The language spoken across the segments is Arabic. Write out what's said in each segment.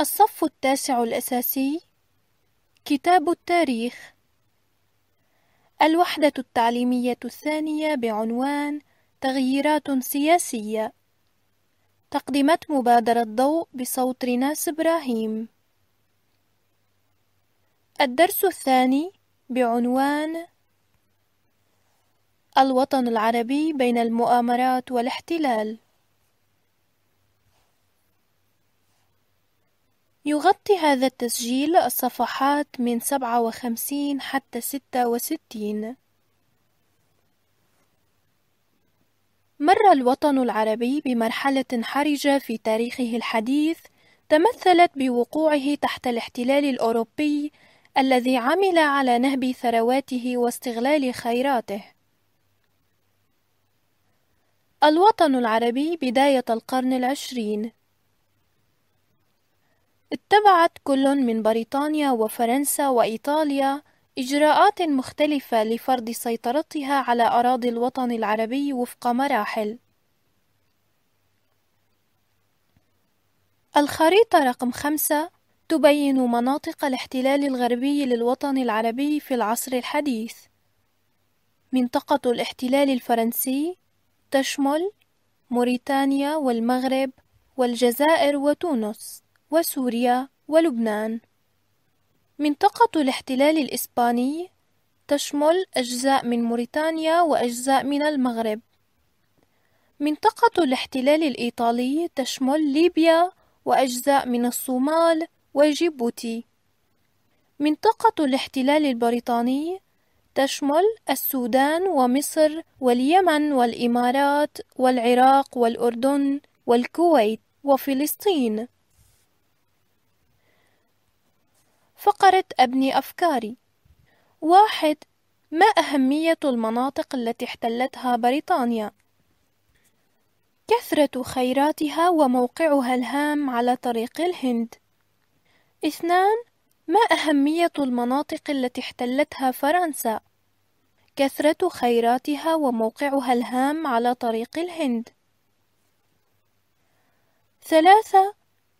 الصف التاسع الأساسي كتاب التاريخ الوحدة التعليمية الثانية بعنوان تغييرات سياسية تقدمت مبادرة ضوء بصوت ريناس إبراهيم الدرس الثاني بعنوان الوطن العربي بين المؤامرات والاحتلال يغطي هذا التسجيل الصفحات من 57 حتى 66 مر الوطن العربي بمرحلة حرجة في تاريخه الحديث تمثلت بوقوعه تحت الاحتلال الأوروبي الذي عمل على نهب ثرواته واستغلال خيراته. الوطن العربي بداية القرن العشرين اتبعت كل من بريطانيا وفرنسا وإيطاليا إجراءات مختلفة لفرض سيطرتها على أراضي الوطن العربي وفق مراحل. الخريطة رقم خمسة تبين مناطق الاحتلال الغربي للوطن العربي في العصر الحديث. منطقة الاحتلال الفرنسي تشمل موريتانيا والمغرب والجزائر وتونس. وسوريا ولبنان منطقة الاحتلال الإسباني تشمل أجزاء من موريتانيا وأجزاء من المغرب منطقة الاحتلال الإيطالي تشمل ليبيا وأجزاء من الصومال وجيبوتي منطقة الاحتلال البريطاني تشمل السودان ومصر واليمن والإمارات والعراق والأردن والكويت وفلسطين فقرة أبني أفكاري واحد ما أهمية المناطق التي احتلتها بريطانيا؟ كثرة خيراتها وموقعها الهام على طريق الهند اثنان ما أهمية المناطق التي احتلتها فرنسا؟ كثرة خيراتها وموقعها الهام على طريق الهند ثلاثة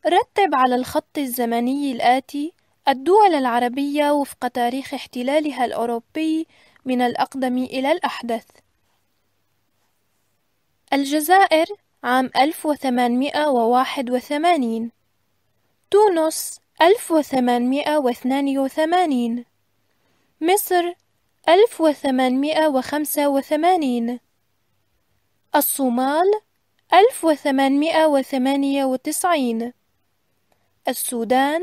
رتب على الخط الزمني الآتي الدول العربية وفق تاريخ احتلالها الأوروبي من الأقدم إلى الأحدث الجزائر عام 1881 تونس 1882 مصر 1885 الصومال 1898 السودان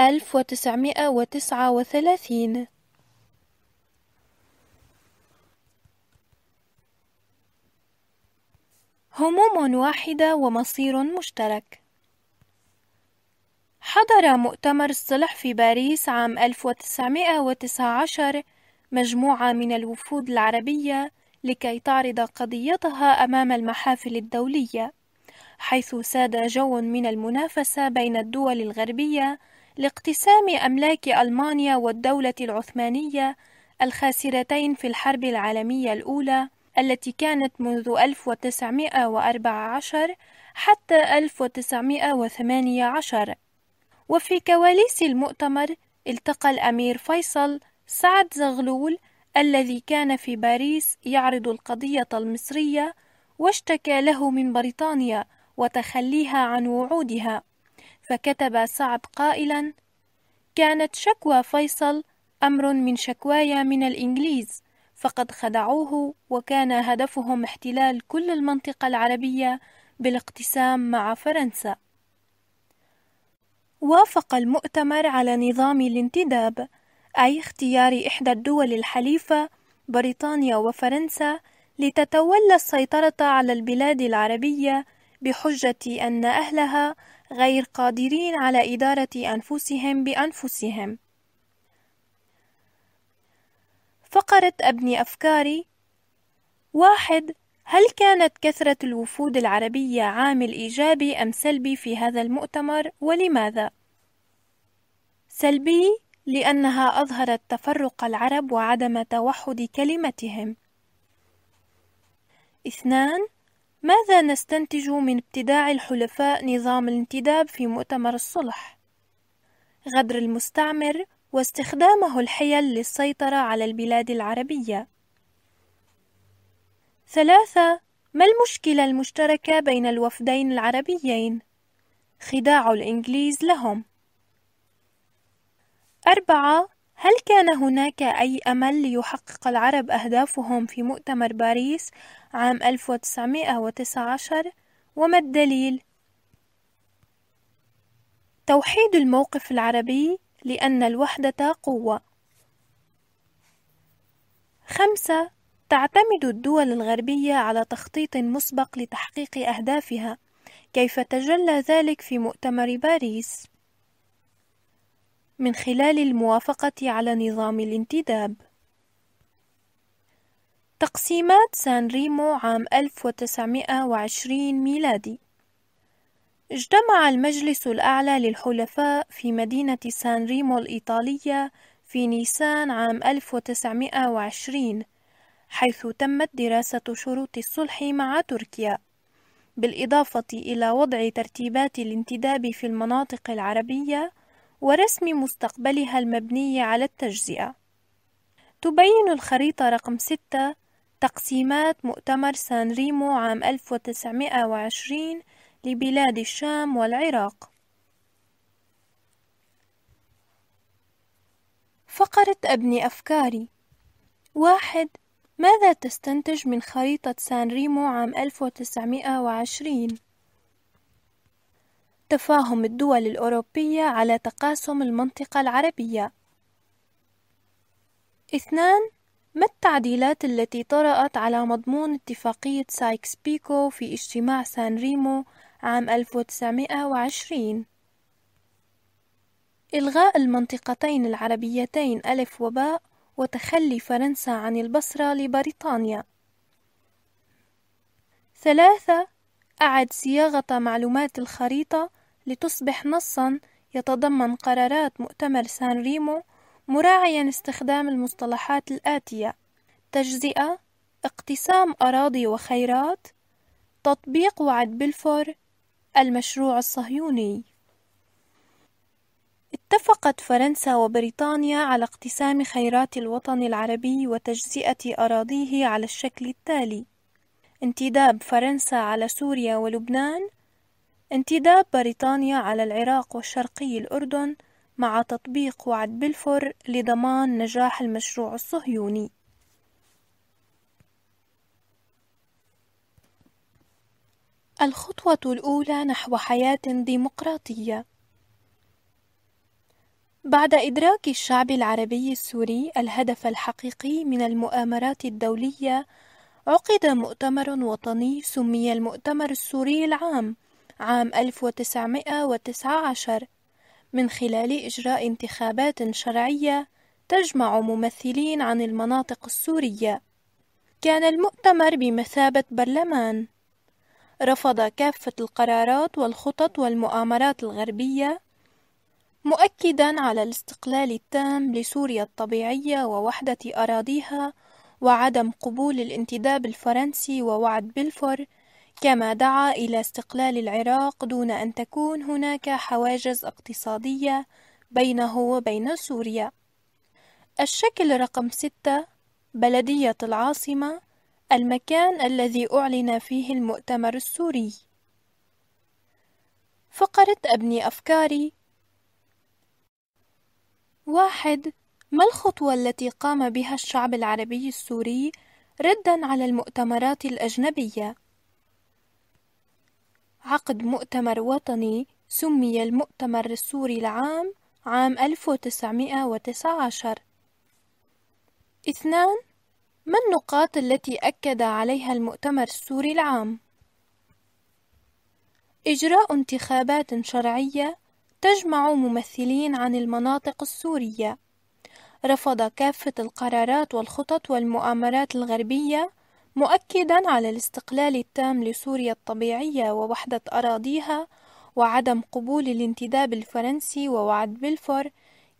ألف وتسعمائة وتسعة وثلاثين هموم واحدة ومصير مشترك حضر مؤتمر الصلح في باريس عام 1919 مجموعة من الوفود العربية لكي تعرض قضيتها أمام المحافل الدولية حيث ساد جو من المنافسة بين الدول الغربية لاقتسام أملاك ألمانيا والدولة العثمانية الخاسرتين في الحرب العالمية الأولى التي كانت منذ 1914 حتى 1918 وفي كواليس المؤتمر التقى الأمير فيصل سعد زغلول الذي كان في باريس يعرض القضية المصرية واشتكى له من بريطانيا وتخليها عن وعودها فكتب سعد قائلا كانت شكوى فيصل أمر من شكواي من الإنجليز فقد خدعوه وكان هدفهم احتلال كل المنطقة العربية بالاقتسام مع فرنسا وافق المؤتمر على نظام الانتداب أي اختيار إحدى الدول الحليفة بريطانيا وفرنسا لتتولى السيطرة على البلاد العربية بحجة أن أهلها غير قادرين على إدارة أنفسهم بأنفسهم فقرة أبني أفكاري واحد هل كانت كثرة الوفود العربية عامل إيجابي أم سلبي في هذا المؤتمر ولماذا؟ سلبي لأنها أظهرت تفرق العرب وعدم توحد كلمتهم. اثنان ماذا نستنتج من ابتداع الحلفاء نظام الانتداب في مؤتمر الصلح؟ غدر المستعمر واستخدامه الحيل للسيطرة على البلاد العربية. ثلاثة ما المشكلة المشتركة بين الوفدين العربيين؟ خداع الإنجليز لهم. أربعة هل كان هناك أي أمل ليحقق العرب أهدافهم في مؤتمر باريس عام 1919 وما الدليل؟ توحيد الموقف العربي لأن الوحدة قوة خمسة تعتمد الدول الغربية على تخطيط مسبق لتحقيق أهدافها كيف تجلى ذلك في مؤتمر باريس من خلال الموافقة على نظام الانتداب تقسيمات سان ريمو عام 1920 ميلادي اجتمع المجلس الأعلى للحلفاء في مدينة سان ريمو الإيطالية في نيسان عام 1920 حيث تمت دراسة شروط الصلح مع تركيا بالإضافة إلى وضع ترتيبات الانتداب في المناطق العربية ورسم مستقبلها المبني على التجزئة تبين الخريطة رقم 6 تقسيمات مؤتمر سان ريمو عام 1920 لبلاد الشام والعراق فقرة أبني أفكاري واحد ماذا تستنتج من خريطة سان ريمو عام 1920؟ تفاهم الدول الأوروبية على تقاسم المنطقة العربية اثنان ما التعديلات التي طرأت على مضمون اتفاقية سايكس بيكو في اجتماع سان ريمو عام 1920 إلغاء المنطقتين العربيتين ألف وباء وتخلي فرنسا عن البصرة لبريطانيا ثلاثة أعد صياغة معلومات الخريطة لتصبح نصا يتضمن قرارات مؤتمر سان ريمو مراعيا استخدام المصطلحات الآتية تجزئة اقتسام أراضي وخيرات تطبيق وعد بلفور المشروع الصهيوني اتفقت فرنسا وبريطانيا على اقتسام خيرات الوطن العربي وتجزئة أراضيه على الشكل التالي: انتداب فرنسا على سوريا ولبنان، انتداب بريطانيا على العراق والشرقي الأردن، مع تطبيق وعد بلفور لضمان نجاح المشروع الصهيوني الخطوة الأولى نحو حياة ديمقراطية بعد إدراك الشعب العربي السوري الهدف الحقيقي من المؤامرات الدولية عقد مؤتمر وطني سمي المؤتمر السوري العام عام 1919 من خلال إجراء انتخابات شرعية تجمع ممثلين عن المناطق السورية. كان المؤتمر بمثابة برلمان. رفض كافة القرارات والخطط والمؤامرات الغربية، مؤكدًا على الاستقلال التام لسوريا الطبيعية ووحدة أراضيها، وعدم قبول الانتداب الفرنسي ووعد بلفور كما دعا إلى استقلال العراق دون أن تكون هناك حواجز اقتصادية بينه وبين سوريا. الشكل رقم ستة بلدية العاصمة المكان الذي أعلن فيه المؤتمر السوري. فقرة أبني أفكاري واحد ما الخطوة التي قام بها الشعب العربي السوري ردا على المؤتمرات الأجنبية؟ عقد مؤتمر وطني سمي المؤتمر السوري العام عام 1919 اثنان ما النقاط التي أكد عليها المؤتمر السوري العام؟ إجراء انتخابات شرعية تجمع ممثلين عن المناطق السورية رفض كافة القرارات والخطط والمؤامرات الغربية مؤكدا على الاستقلال التام لسوريا الطبيعية ووحدة أراضيها وعدم قبول الانتداب الفرنسي ووعد بلفور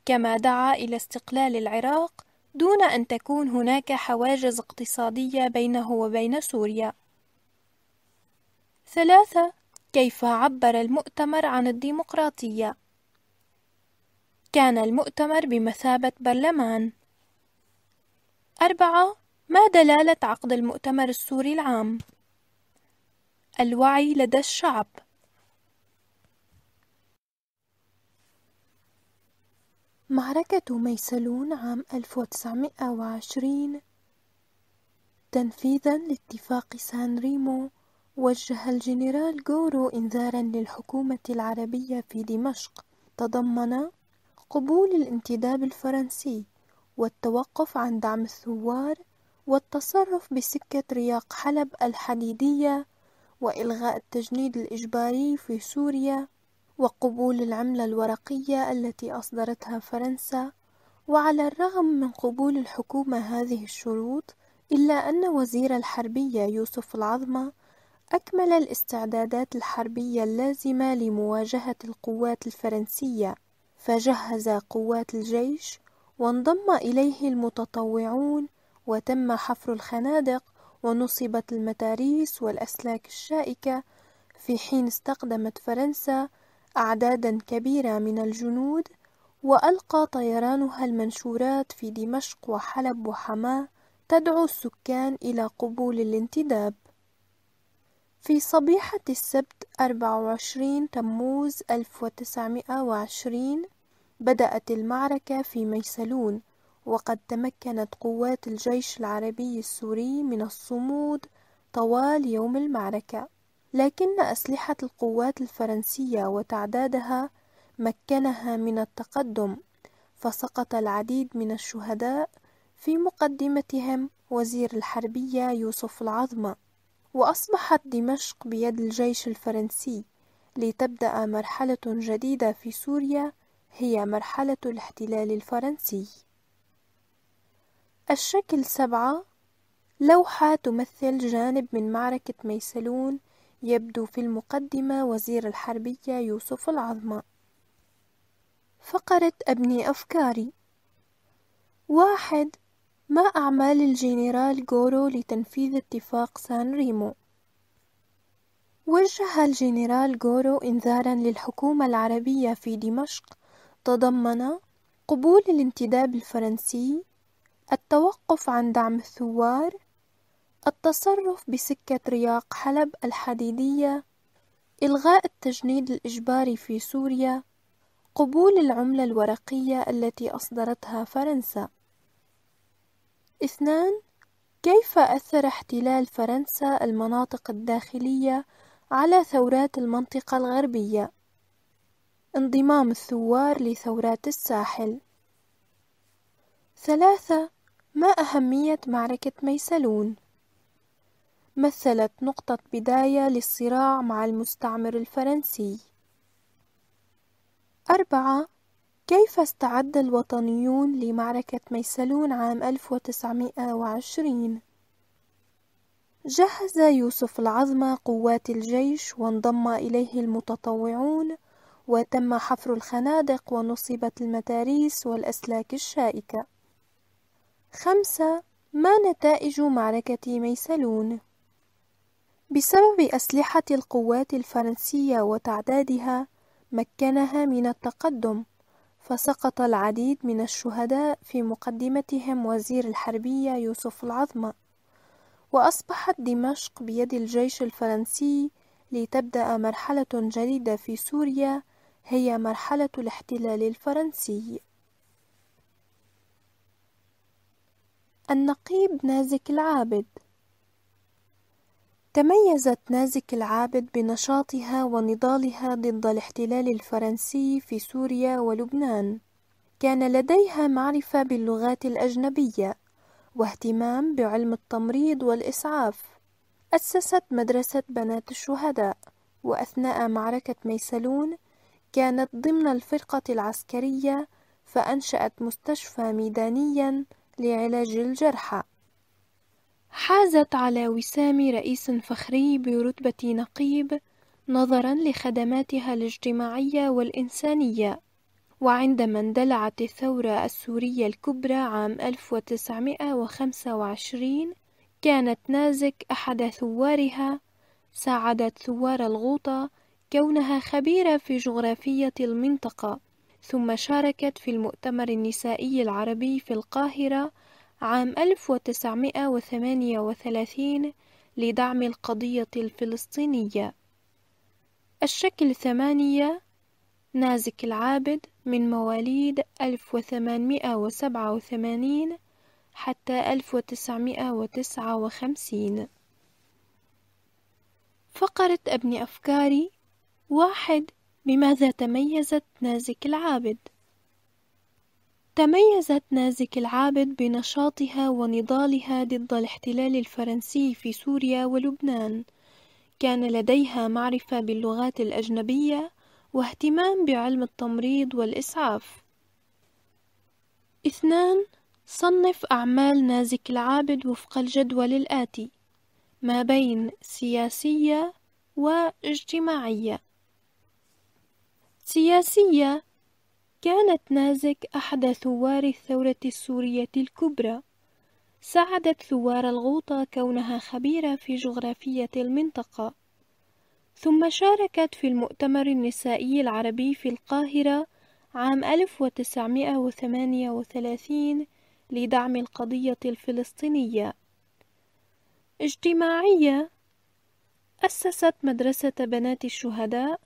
كما دعا إلى استقلال العراق دون أن تكون هناك حواجز اقتصادية بينه وبين سوريا. ثلاثة كيف عبر المؤتمر عن الديمقراطية؟ كان المؤتمر بمثابة برلمان. أربعة ما دلالة عقد المؤتمر السوري العام؟ الوعي لدى الشعب معركة ميسلون عام 1920 تنفيذا لاتفاق سان ريمو وجه الجنرال جورو إنذارا للحكومة العربية في دمشق تضمن قبول الانتداب الفرنسي والتوقف عن دعم الثوار والتصرف بسكة رياق حلب الحديدية وإلغاء التجنيد الإجباري في سوريا وقبول العملة الورقية التي أصدرتها فرنسا وعلى الرغم من قبول الحكومة هذه الشروط إلا أن وزير الحربية يوسف العظمة أكمل الاستعدادات الحربية اللازمة لمواجهة القوات الفرنسية فجهز قوات الجيش وانضم إليه المتطوعون وتم حفر الخنادق ونصبت المتاريس والأسلاك الشائكة في حين استقدمت فرنسا أعدادا كبيرة من الجنود وألقى طيرانها المنشورات في دمشق وحلب وحماة تدعو السكان إلى قبول الانتداب في صبيحة السبت 24 تموز 1920 بدأت المعركة في ميسلون وقد تمكنت قوات الجيش العربي السوري من الصمود طوال يوم المعركة لكن أسلحة القوات الفرنسية وتعدادها مكنها من التقدم فسقط العديد من الشهداء في مقدمتهم وزير الحربية يوسف العظمة وأصبحت دمشق بيد الجيش الفرنسي لتبدأ مرحلة جديدة في سوريا هي مرحلة الاحتلال الفرنسي الشكل سبعة لوحة تمثل جانب من معركة ميسلون يبدو في المقدمة وزير الحربية يوسف العظمى فقرة أبني أفكاري واحد ما أعمال الجنرال غورو لتنفيذ اتفاق سان ريمو؟ وجه الجنرال غورو إنذارا للحكومة العربية في دمشق تضمن قبول الانتداب الفرنسي التوقف عن دعم الثوار التصرف بسكة رياق حلب الحديدية إلغاء التجنيد الإجباري في سوريا قبول العملة الورقية التي أصدرتها فرنسا اثنان كيف أثر احتلال فرنسا المناطق الداخلية على ثورات المنطقة الغربية انضمام الثوار لثورات الساحل ثلاثة ما أهمية معركة ميسلون؟ مثلت نقطة بداية للصراع مع المستعمر الفرنسي. أربعة كيف استعد الوطنيون لمعركة ميسلون عام 1920 جهز يوسف العظمة قوات الجيش وانضم إليه المتطوعون وتم حفر الخنادق ونصبت المتاريس والأسلاك الشائكة خمسة ما نتائج معركة ميسلون؟ بسبب أسلحة القوات الفرنسية وتعدادها مكنها من التقدم فسقط العديد من الشهداء في مقدمتهم وزير الحربية يوسف العظمى وأصبحت دمشق بيد الجيش الفرنسي لتبدأ مرحلة جديدة في سوريا هي مرحلة الاحتلال الفرنسي النقيب نازك العابد تميزت نازك العابد بنشاطها ونضالها ضد الاحتلال الفرنسي في سوريا ولبنان كان لديها معرفة باللغات الأجنبية واهتمام بعلم التمريض والإسعاف أسست مدرسة بنات الشهداء وأثناء معركة ميسلون كانت ضمن الفرقة العسكرية فأنشأت مستشفى ميدانياً لعلاج الجرحى حازت على وسام رئيس فخري برتبة نقيب نظرا لخدماتها الاجتماعية والإنسانية وعندما اندلعت الثورة السورية الكبرى عام 1925 كانت نازك أحد ثوارها ساعدت ثوار الغوطة كونها خبيرة في جغرافية المنطقة ثم شاركت في المؤتمر النسائي العربي في القاهرة عام 1938 لدعم القضية الفلسطينية الشكل ثمانية نازك العابد من مواليد 1887 حتى 1959 فقرة أبني أفكاري واحد بماذا تميزت نازك العابد؟ تميزت نازك العابد بنشاطها ونضالها ضد الاحتلال الفرنسي في سوريا ولبنان كان لديها معرفة باللغات الأجنبية واهتمام بعلم التمريض والإسعاف اثنان صنف أعمال نازك العابد وفق الجدول الآتي ما بين سياسية واجتماعية سياسية كانت نازك أحد ثوار الثورة السورية الكبرى ساعدت ثوار الغوطة كونها خبيرة في جغرافية المنطقة ثم شاركت في المؤتمر النسائي العربي في القاهرة عام 1938 لدعم القضية الفلسطينية اجتماعية أسست مدرسة بنات الشهداء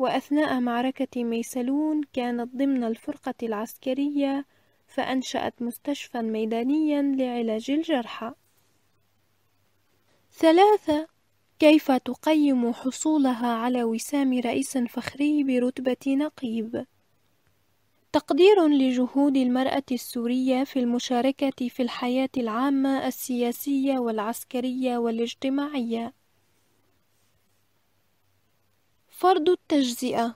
وأثناء معركة ميسلون كانت ضمن الفرقة العسكرية فأنشأت مستشفى ميدانيا لعلاج الجرحى ثلاثة كيف تقيم حصولها على وسام رئيس فخري برتبة نقيب؟ تقدير لجهود المرأة السورية في المشاركة في الحياة العامة السياسية والعسكرية والاجتماعية فرض التجزئة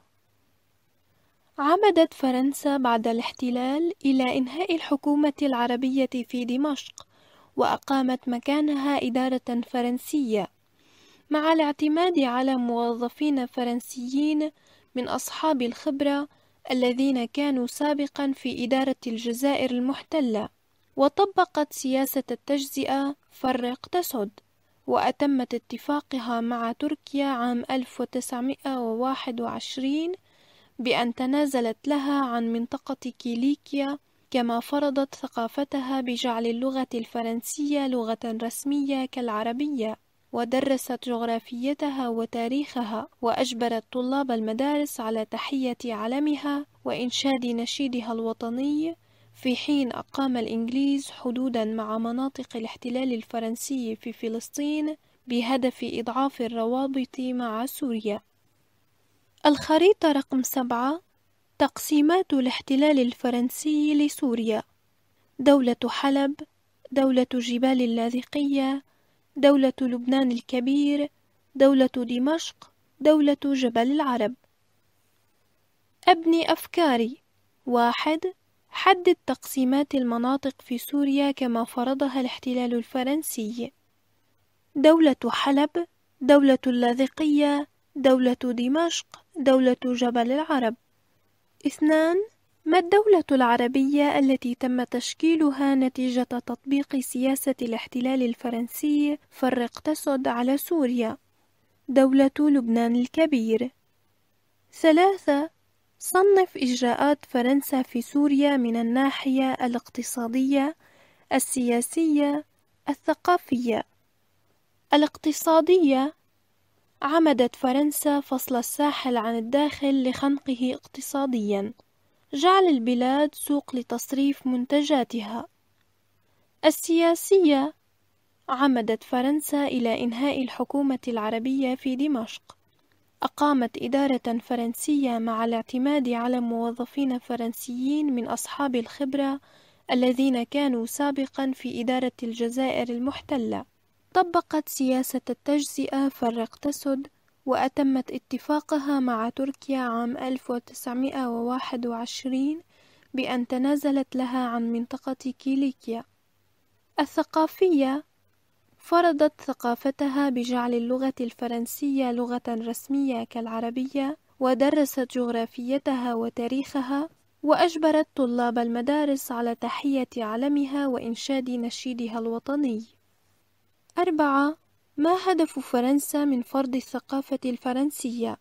عمدت فرنسا بعد الاحتلال إلى إنهاء الحكومة العربية في دمشق وأقامت مكانها إدارة فرنسية مع الاعتماد على موظفين فرنسيين من أصحاب الخبرة الذين كانوا سابقا في إدارة الجزائر المحتلة وطبقت سياسة التجزئة فرق تسد وأتمت اتفاقها مع تركيا عام 1921 بأن تنازلت لها عن منطقة كيليكيا كما فرضت ثقافتها بجعل اللغة الفرنسية لغة رسمية كالعربية ودرست جغرافيتها وتاريخها وأجبرت طلاب المدارس على تحية علمها وإنشاد نشيدها الوطني في حين أقام الإنجليز حدودا مع مناطق الاحتلال الفرنسي في فلسطين بهدف إضعاف الروابط مع سوريا الخريطة رقم سبعة تقسيمات الاحتلال الفرنسي لسوريا دولة حلب دولة جبال اللاذقية دولة لبنان الكبير دولة دمشق دولة جبل العرب أبني أفكاري واحد حدد تقسيمات المناطق في سوريا كما فرضها الاحتلال الفرنسي دولة حلب دولة اللاذقية دولة دمشق دولة جبل العرب اثنان ما الدولة العربية التي تم تشكيلها نتيجة تطبيق سياسة الاحتلال الفرنسي فرق تسد على سوريا دولة لبنان الكبير ثلاثة صنف إجراءات فرنسا في سوريا من الناحية الاقتصادية، السياسية، الثقافية. الاقتصادية عمدت فرنسا فصل الساحل عن الداخل لخنقه اقتصاديًا، جعل البلاد سوق لتصريف منتجاتها. السياسية عمدت فرنسا إلى إنهاء الحكومة العربية في دمشق أقامت إدارة فرنسية مع الاعتماد على موظفين فرنسيين من أصحاب الخبرة الذين كانوا سابقا في إدارة الجزائر المحتلة طبقت سياسة التجزئة فرق تسد وأتمت اتفاقها مع تركيا عام 1921 بأن تنازلت لها عن منطقة كيليكيا الثقافية فرضت ثقافتها بجعل اللغة الفرنسية لغة رسمية كالعربية ودرست جغرافيتها وتاريخها وأجبرت طلاب المدارس على تحية علمها وإنشاد نشيدها الوطني. أربعة ما هدف فرنسا من فرض الثقافة الفرنسية؟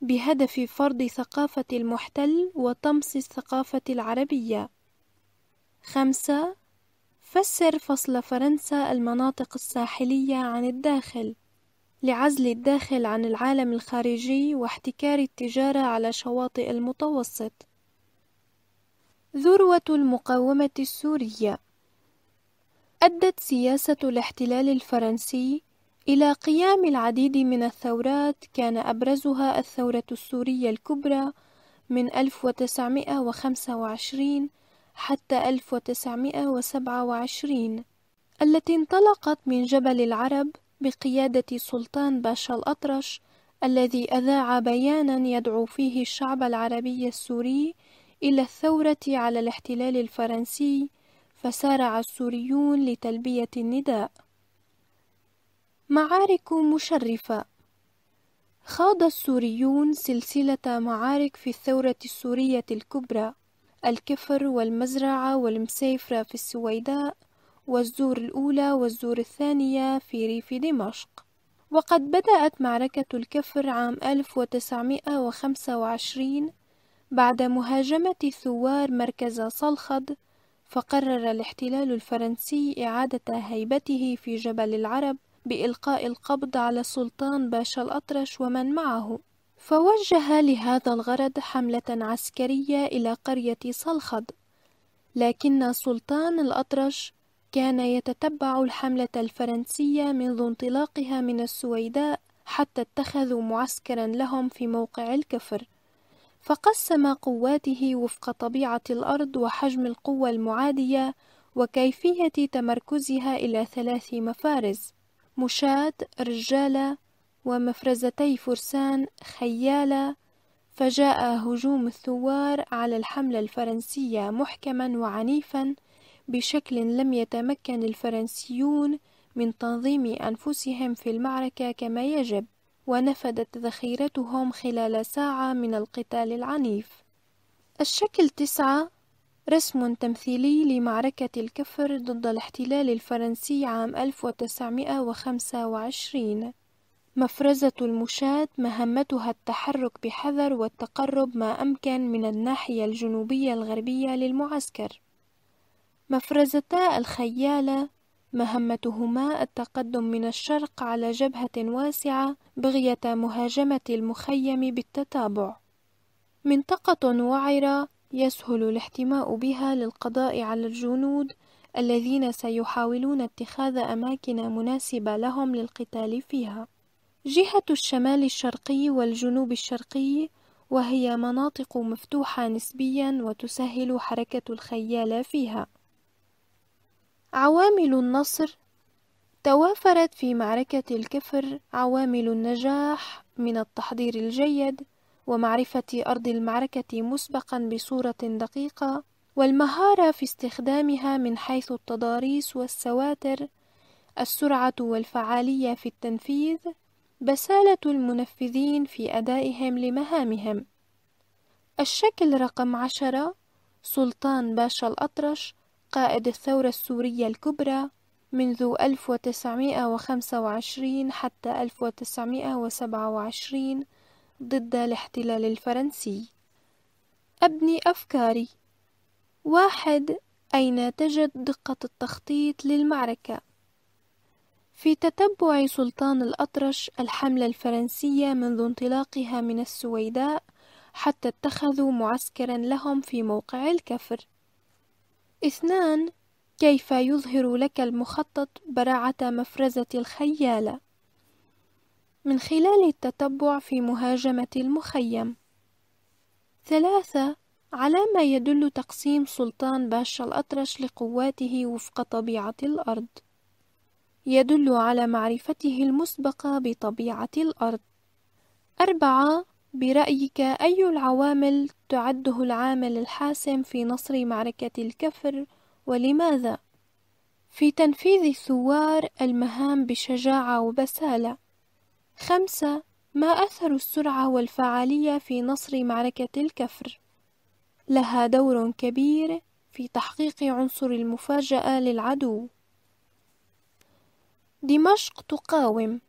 بهدف فرض ثقافة المحتل وطمس الثقافة العربية. خمسة فسر فصل فرنسا المناطق الساحلية عن الداخل لعزل الداخل عن العالم الخارجي واحتكار التجارة على شواطئ المتوسط ذروة المقاومة السورية أدت سياسة الاحتلال الفرنسي إلى قيام العديد من الثورات كان أبرزها الثورة السورية الكبرى من 1925 حتى 1927 التي انطلقت من جبل العرب بقيادة سلطان باشا الأطرش الذي أذاع بيانا يدعو فيه الشعب العربي السوري إلى الثورة على الاحتلال الفرنسي فسارع السوريون لتلبية النداء معارك مشرفة خاض السوريون سلسلة معارك في الثورة السورية الكبرى الكفر والمزرعة والمسيفرة في السويداء والزور الأولى والزور الثانية في ريف دمشق وقد بدأت معركة الكفر عام 1925 بعد مهاجمة الثوار مركز صلخد فقرر الاحتلال الفرنسي إعادة هيبته في جبل العرب بإلقاء القبض على السلطان باشا الأطرش ومن معه فوجه لهذا الغرض حملة عسكرية إلى قرية صلخد لكن سلطان الأطرش كان يتتبع الحملة الفرنسية منذ انطلاقها من السويداء حتى اتخذوا معسكرا لهم في موقع الكفر فقسم قواته وفق طبيعة الأرض وحجم القوة المعادية وكيفية تمركزها إلى ثلاث مفارز مشاة، رجالة، ومفرزتي فرسان خيالة فجاء هجوم الثوار على الحملة الفرنسية محكما وعنيفا بشكل لم يتمكن الفرنسيون من تنظيم أنفسهم في المعركة كما يجب ونفدت ذخيرتهم خلال ساعة من القتال العنيف الشكل تسعة رسم تمثيلي لمعركة الكفر ضد الاحتلال الفرنسي عام 1925 مفرزة المشاة مهمتها التحرك بحذر والتقرب ما أمكن من الناحية الجنوبية الغربية للمعسكر. مفرزتا الخيالة مهمتهما التقدم من الشرق على جبهة واسعة بغية مهاجمة المخيم بالتتابع. منطقة وعرة يسهل الاحتماء بها للقضاء على الجنود الذين سيحاولون اتخاذ أماكن مناسبة لهم للقتال فيها. جهة الشمال الشرقي والجنوب الشرقي وهي مناطق مفتوحة نسبيا وتسهل حركة الخيال فيها عوامل النصر توافرت في معركة الكفر عوامل النجاح من التحضير الجيد ومعرفة أرض المعركة مسبقا بصورة دقيقة والمهارة في استخدامها من حيث التضاريس والسواتر السرعة والفعالية في التنفيذ بسالة المنفذين في أدائهم لمهامهم الشكل رقم عشرة سلطان باشا الأطرش قائد الثورة السورية الكبرى منذ 1925 حتى 1927 ضد الاحتلال الفرنسي أبني أفكاري واحد أين تجد دقة التخطيط للمعركة في تتبع سلطان الأطرش الحملة الفرنسية منذ انطلاقها من السويداء حتى اتخذوا معسكرا لهم في موقع الكفر اثنان كيف يظهر لك المخطط براعة مفرزة الخيالة من خلال التتبع في مهاجمة المخيم ثلاثة على ما يدل تقسيم سلطان باشا الأطرش لقواته وفق طبيعة الأرض يدل على معرفته المسبقة بطبيعة الأرض. أربعة برأيك أي العوامل تعده العامل الحاسم في نصر معركة الكفر ولماذا؟ في تنفيذ الثوار المهام بشجاعة وبسالة. خمسة ما أثر السرعة والفعالية في نصر معركة الكفر؟ لها دور كبير في تحقيق عنصر المفاجأة للعدو. دمشق تقاوم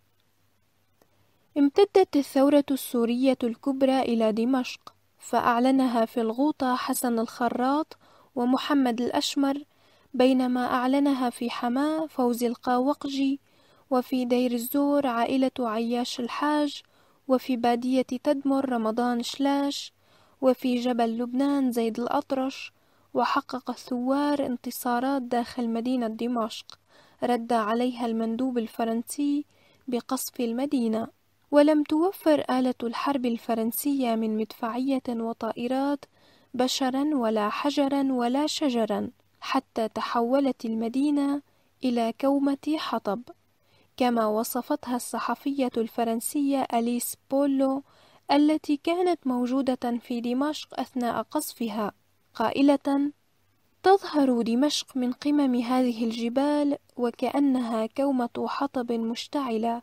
امتدت الثورة السورية الكبرى إلى دمشق فأعلنها في الغوطة حسن الخراط ومحمد الأشمر بينما أعلنها في حماة فوزي القاوقجي وفي دير الزور عائلة عياش الحاج وفي بادية تدمر رمضان شلاش وفي جبل لبنان زيد الأطرش وحقق الثوار انتصارات داخل مدينة دمشق رد عليها المندوب الفرنسي بقصف المدينة ولم توفر آلة الحرب الفرنسية من مدفعية وطائرات بشرا ولا حجرا ولا شجرا حتى تحولت المدينة إلى كومة حطب كما وصفتها الصحفية الفرنسية أليس بولو التي كانت موجودة في دمشق أثناء قصفها قائلة تظهر دمشق من قمم هذه الجبال وكأنها كومة حطب مشتعلة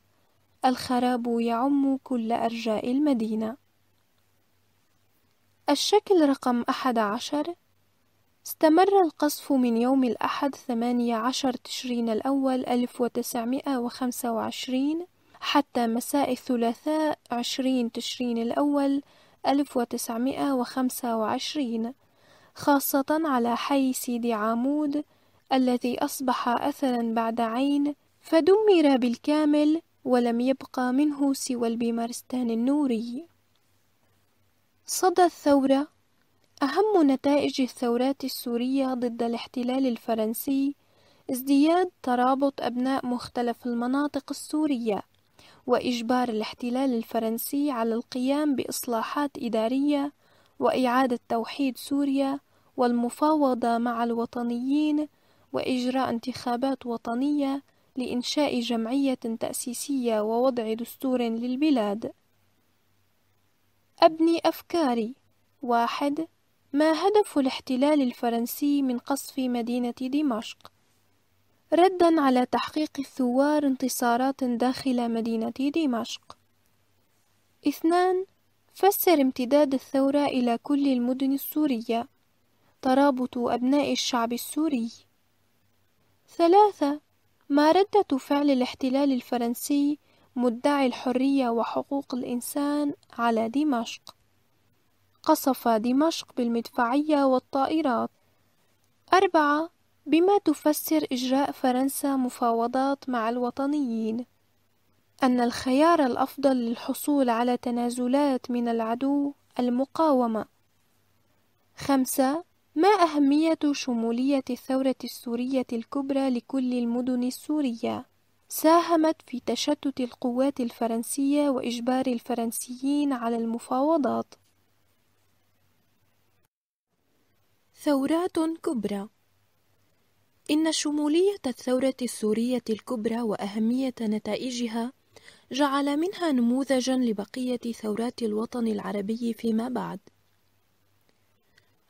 الخراب يعم كل أرجاء المدينة الشكل رقم 11 استمر القصف من يوم الأحد 18 تشرين الأول 1925 حتى مساء الثلاثاء 20 تشرين الأول 1925 خاصة على حي سيدي عمود الذي أصبح أثرا بعد عين فدمر بالكامل ولم يبقى منه سوى البمارستان النوري صدى الثورة أهم نتائج الثورات السورية ضد الاحتلال الفرنسي ازدياد ترابط أبناء مختلف المناطق السورية وإجبار الاحتلال الفرنسي على القيام بإصلاحات إدارية وإعادة توحيد سوريا والمفاوضة مع الوطنيين وإجراء انتخابات وطنية لإنشاء جمعية تأسيسية ووضع دستور للبلاد أبني أفكاري واحد ما هدف الاحتلال الفرنسي من قصف مدينة دمشق؟ ردا على تحقيق الثوار انتصارات داخل مدينة دمشق اثنان فسر امتداد الثورة إلى كل المدن السورية ترابط أبناء الشعب السوري ثلاثة ما ردة فعل الاحتلال الفرنسي مدعي الحرية وحقوق الإنسان على دمشق قصف دمشق بالمدفعية والطائرات أربعة بما تفسر إجراء فرنسا مفاوضات مع الوطنيين أن الخيار الأفضل للحصول على تنازلات من العدو المقاومة خمسة ما أهمية شمولية الثورة السورية الكبرى لكل المدن السورية؟ ساهمت في تشتت القوات الفرنسية وإجبار الفرنسيين على المفاوضات. ثورات كبرى إن شمولية الثورة السورية الكبرى وأهمية نتائجها جعل منها نموذجا لبقية ثورات الوطن العربي فيما بعد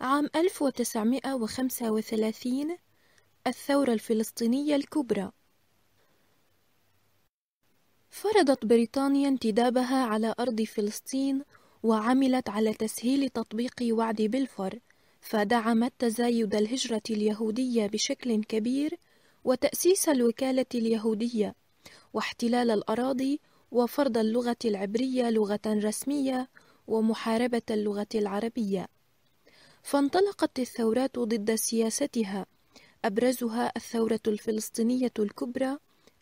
عام 1935 الثورة الفلسطينية الكبرى فرضت بريطانيا انتدابها على أرض فلسطين وعملت على تسهيل تطبيق وعد بلفور فدعمت تزايد الهجرة اليهودية بشكل كبير وتأسيس الوكالة اليهودية واحتلال الأراضي وفرض اللغة العبرية لغة رسمية ومحاربة اللغة العربية فانطلقت الثورات ضد سياستها أبرزها الثورة الفلسطينية الكبرى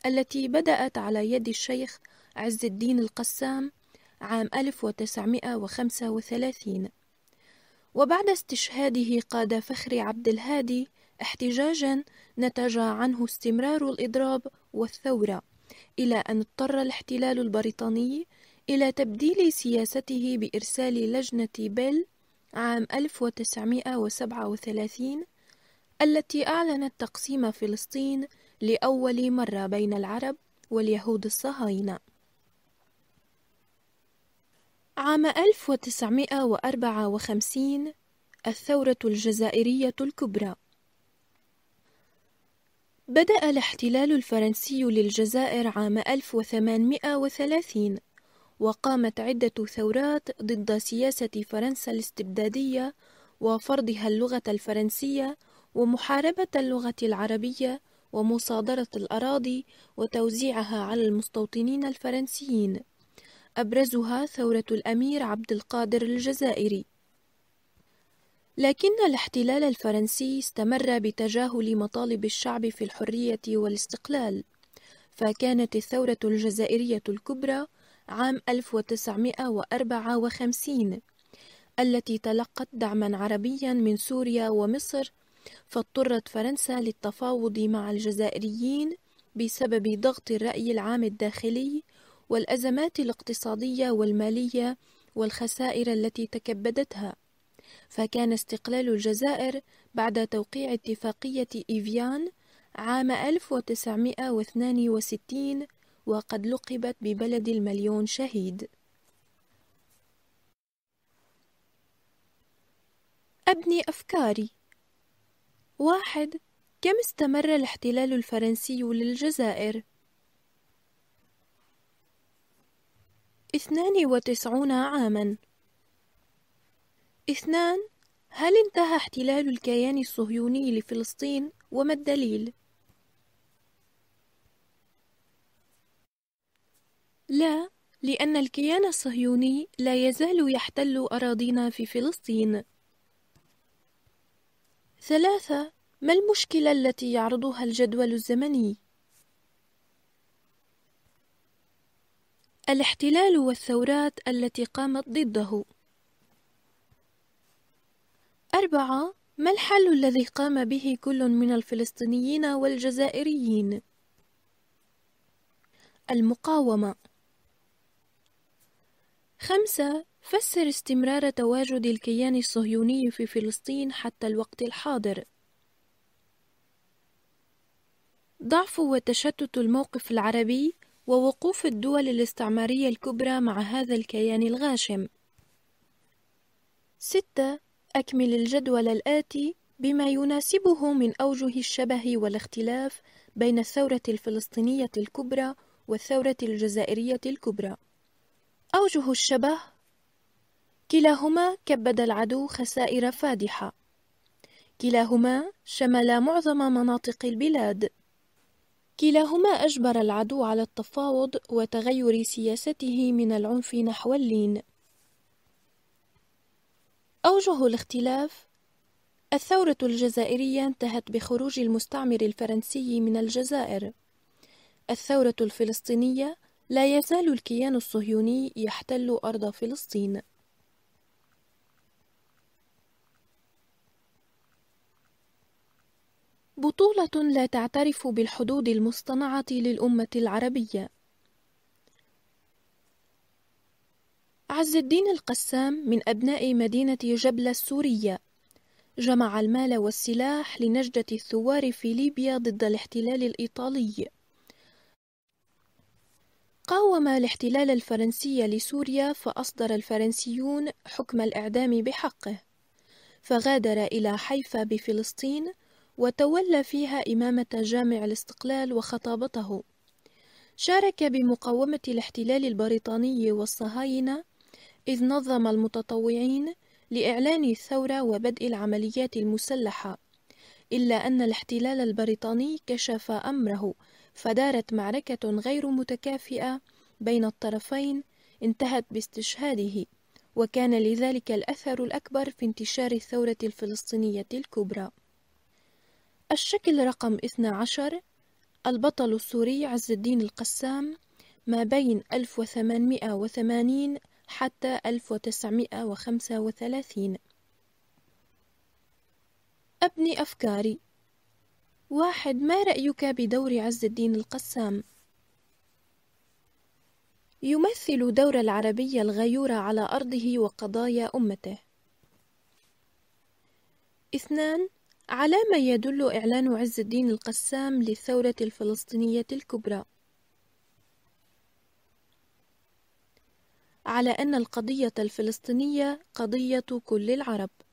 التي بدأت على يد الشيخ عز الدين القسام عام 1935 وبعد استشهاده قاد فخري عبد الهادي احتجاجا نتج عنه استمرار الإضراب والثورة إلى أن اضطر الاحتلال البريطاني إلى تبديل سياسته بإرسال لجنة بيل عام 1937 التي أعلنت تقسيم فلسطين لأول مرة بين العرب واليهود الصهاينة عام 1954 الثورة الجزائرية الكبرى بدأ الاحتلال الفرنسي للجزائر عام 1830 وقامت عدة ثورات ضد سياسة فرنسا الاستبدادية وفرضها اللغة الفرنسية ومحاربة اللغة العربية ومصادرة الأراضي وتوزيعها على المستوطنين الفرنسيين أبرزها ثورة الأمير عبد القادر الجزائري لكن الاحتلال الفرنسي استمر بتجاهل مطالب الشعب في الحرية والاستقلال فكانت الثورة الجزائرية الكبرى عام 1954 التي تلقت دعما عربيا من سوريا ومصر فاضطرت فرنسا للتفاوض مع الجزائريين بسبب ضغط الرأي العام الداخلي والأزمات الاقتصادية والمالية والخسائر التي تكبدتها فكان استقلال الجزائر بعد توقيع اتفاقية إيفيان عام 1962 وقد لقبت ببلد المليون شهيد أبني أفكاري واحد كم استمر الاحتلال الفرنسي للجزائر؟ 92 عاما اثنان هل انتهى احتلال الكيان الصهيوني لفلسطين وما الدليل؟ لا، لأن الكيان الصهيوني لا يزال يحتل أراضينا في فلسطين. ثلاثة: ما المشكلة التي يعرضها الجدول الزمني؟ الاحتلال والثورات التي قامت ضده. أربعة: ما الحل الذي قام به كل من الفلسطينيين والجزائريين؟ المقاومة خمسة فسر استمرار تواجد الكيان الصهيوني في فلسطين حتى الوقت الحاضر ضعف وتشتت الموقف العربي ووقوف الدول الاستعمارية الكبرى مع هذا الكيان الغاشم ستة أكمل الجدول الآتي بما يناسبه من أوجه الشبه والاختلاف بين الثورة الفلسطينية الكبرى والثورة الجزائرية الكبرى أوجه الشبه كلاهما كبد العدو خسائر فادحة كلاهما شمل معظم مناطق البلاد كلاهما أجبر العدو على التفاوض وتغير سياسته من العنف نحو اللين أوجه الاختلاف الثورة الجزائرية انتهت بخروج المستعمر الفرنسي من الجزائر الثورة الفلسطينية لا يزال الكيان الصهيوني يحتل أرض فلسطين بطولة لا تعترف بالحدود المصطنعة للأمة العربية عز الدين القسام من أبناء مدينة جبلة السورية جمع المال والسلاح لنجدة الثوار في ليبيا ضد الاحتلال الإيطالي قاوم الاحتلال الفرنسي لسوريا فأصدر الفرنسيون حكم الإعدام بحقه فغادر إلى حيفا بفلسطين وتولى فيها إمامة جامع الاستقلال وخطابته شارك بمقاومة الاحتلال البريطاني والصهاينة إذ نظم المتطوعين لإعلان الثورة وبدء العمليات المسلحة إلا أن الاحتلال البريطاني كشف أمره فدارت معركة غير متكافئة بين الطرفين انتهت باستشهاده وكان لذلك الأثر الأكبر في انتشار الثورة الفلسطينية الكبرى الشكل رقم 12 البطل السوري عز الدين القسام ما بين 1880 حتى 1935 أبني أفكاري واحد ما رأيك بدور عز الدين القسام؟ يمثل دور العربية الغيورة على أرضه وقضايا أمته اثنان على ما يدل إعلان عز الدين القسام للثورة الفلسطينية الكبرى على أن القضية الفلسطينية قضية كل العرب